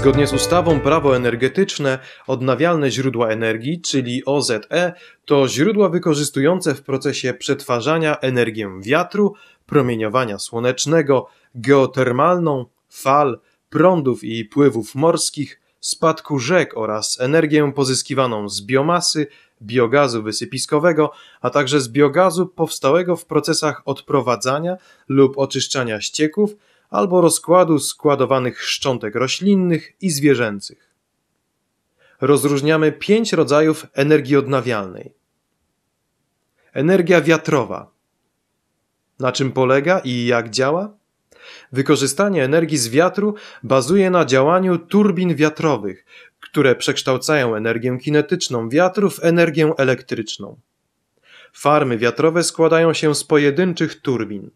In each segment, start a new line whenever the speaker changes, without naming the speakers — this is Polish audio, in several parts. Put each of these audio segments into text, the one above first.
Zgodnie z ustawą Prawo energetyczne, odnawialne źródła energii, czyli OZE, to źródła wykorzystujące w procesie przetwarzania energię wiatru, promieniowania słonecznego, geotermalną, fal, prądów i pływów morskich, spadku rzek oraz energię pozyskiwaną z biomasy, biogazu wysypiskowego, a także z biogazu powstałego w procesach odprowadzania lub oczyszczania ścieków albo rozkładu składowanych szczątek roślinnych i zwierzęcych. Rozróżniamy pięć rodzajów energii odnawialnej. Energia wiatrowa. Na czym polega i jak działa? Wykorzystanie energii z wiatru bazuje na działaniu turbin wiatrowych, które przekształcają energię kinetyczną wiatru w energię elektryczną. Farmy wiatrowe składają się z pojedynczych turbin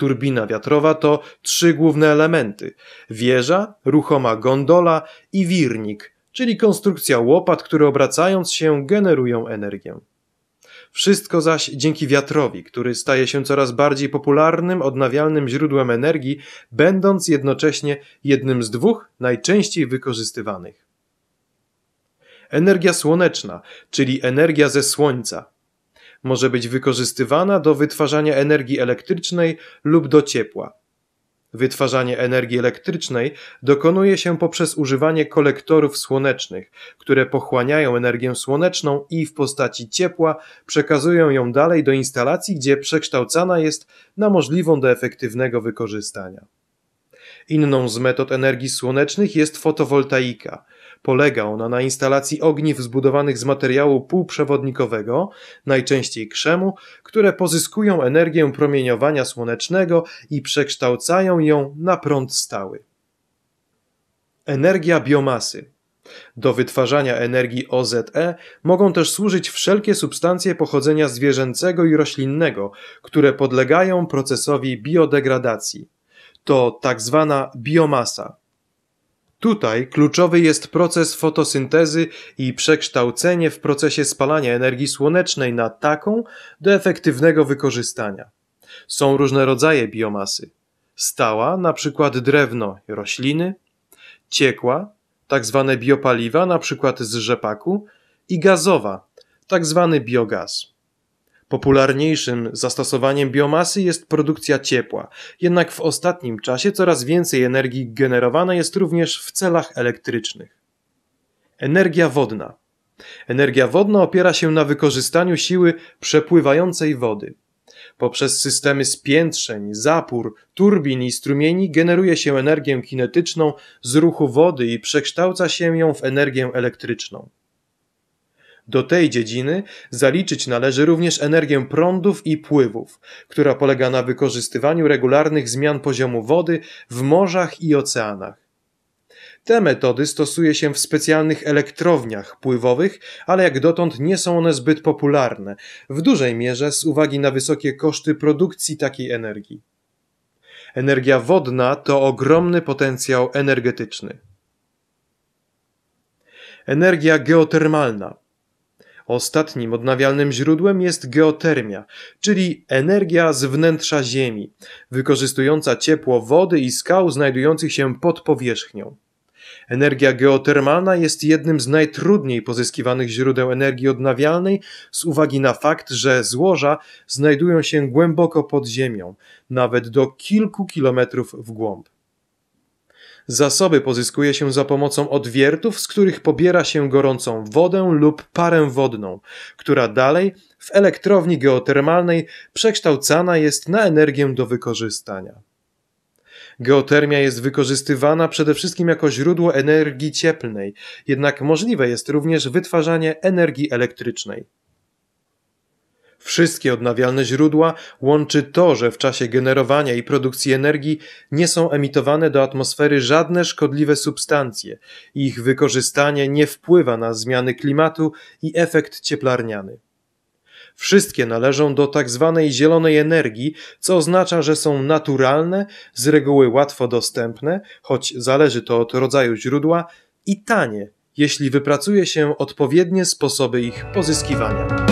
turbina wiatrowa to trzy główne elementy: wieża, ruchoma gondola i wirnik, czyli konstrukcja łopat, które obracając się generują energię. Wszystko zaś dzięki wiatrowi, który staje się coraz bardziej popularnym, odnawialnym źródłem energii, będąc jednocześnie jednym z dwóch najczęściej wykorzystywanych. Energia słoneczna, czyli energia ze słońca, może być wykorzystywana do wytwarzania energii elektrycznej lub do ciepła. Wytwarzanie energii elektrycznej dokonuje się poprzez używanie kolektorów słonecznych, które pochłaniają energię słoneczną i w postaci ciepła przekazują ją dalej do instalacji, gdzie przekształcana jest na możliwą do efektywnego wykorzystania. Inną z metod energii słonecznych jest fotowoltaika – Polega ona na instalacji ogniw zbudowanych z materiału półprzewodnikowego, najczęściej krzemu, które pozyskują energię promieniowania słonecznego i przekształcają ją na prąd stały. Energia biomasy. Do wytwarzania energii OZE mogą też służyć wszelkie substancje pochodzenia zwierzęcego i roślinnego, które podlegają procesowi biodegradacji. To tak zwana biomasa, Tutaj kluczowy jest proces fotosyntezy i przekształcenie w procesie spalania energii słonecznej na taką do efektywnego wykorzystania. Są różne rodzaje biomasy. Stała, na przykład drewno, rośliny, ciekła, tak zwane biopaliwa, na przykład z rzepaku i gazowa, tak zwany biogaz. Popularniejszym zastosowaniem biomasy jest produkcja ciepła, jednak w ostatnim czasie coraz więcej energii generowana jest również w celach elektrycznych. Energia wodna. Energia wodna opiera się na wykorzystaniu siły przepływającej wody. Poprzez systemy spiętrzeń, zapór, turbin i strumieni generuje się energię kinetyczną z ruchu wody i przekształca się ją w energię elektryczną. Do tej dziedziny zaliczyć należy również energię prądów i pływów, która polega na wykorzystywaniu regularnych zmian poziomu wody w morzach i oceanach. Te metody stosuje się w specjalnych elektrowniach pływowych, ale jak dotąd nie są one zbyt popularne, w dużej mierze z uwagi na wysokie koszty produkcji takiej energii. Energia wodna to ogromny potencjał energetyczny. Energia geotermalna Ostatnim odnawialnym źródłem jest geotermia, czyli energia z wnętrza Ziemi, wykorzystująca ciepło wody i skał znajdujących się pod powierzchnią. Energia geotermalna jest jednym z najtrudniej pozyskiwanych źródeł energii odnawialnej z uwagi na fakt, że złoża znajdują się głęboko pod ziemią, nawet do kilku kilometrów w głąb. Zasoby pozyskuje się za pomocą odwiertów, z których pobiera się gorącą wodę lub parę wodną, która dalej w elektrowni geotermalnej przekształcana jest na energię do wykorzystania. Geotermia jest wykorzystywana przede wszystkim jako źródło energii cieplnej, jednak możliwe jest również wytwarzanie energii elektrycznej. Wszystkie odnawialne źródła łączy to, że w czasie generowania i produkcji energii nie są emitowane do atmosfery żadne szkodliwe substancje. Ich wykorzystanie nie wpływa na zmiany klimatu i efekt cieplarniany. Wszystkie należą do tak zwanej zielonej energii, co oznacza, że są naturalne, z reguły łatwo dostępne, choć zależy to od rodzaju źródła, i tanie, jeśli wypracuje się odpowiednie sposoby ich pozyskiwania.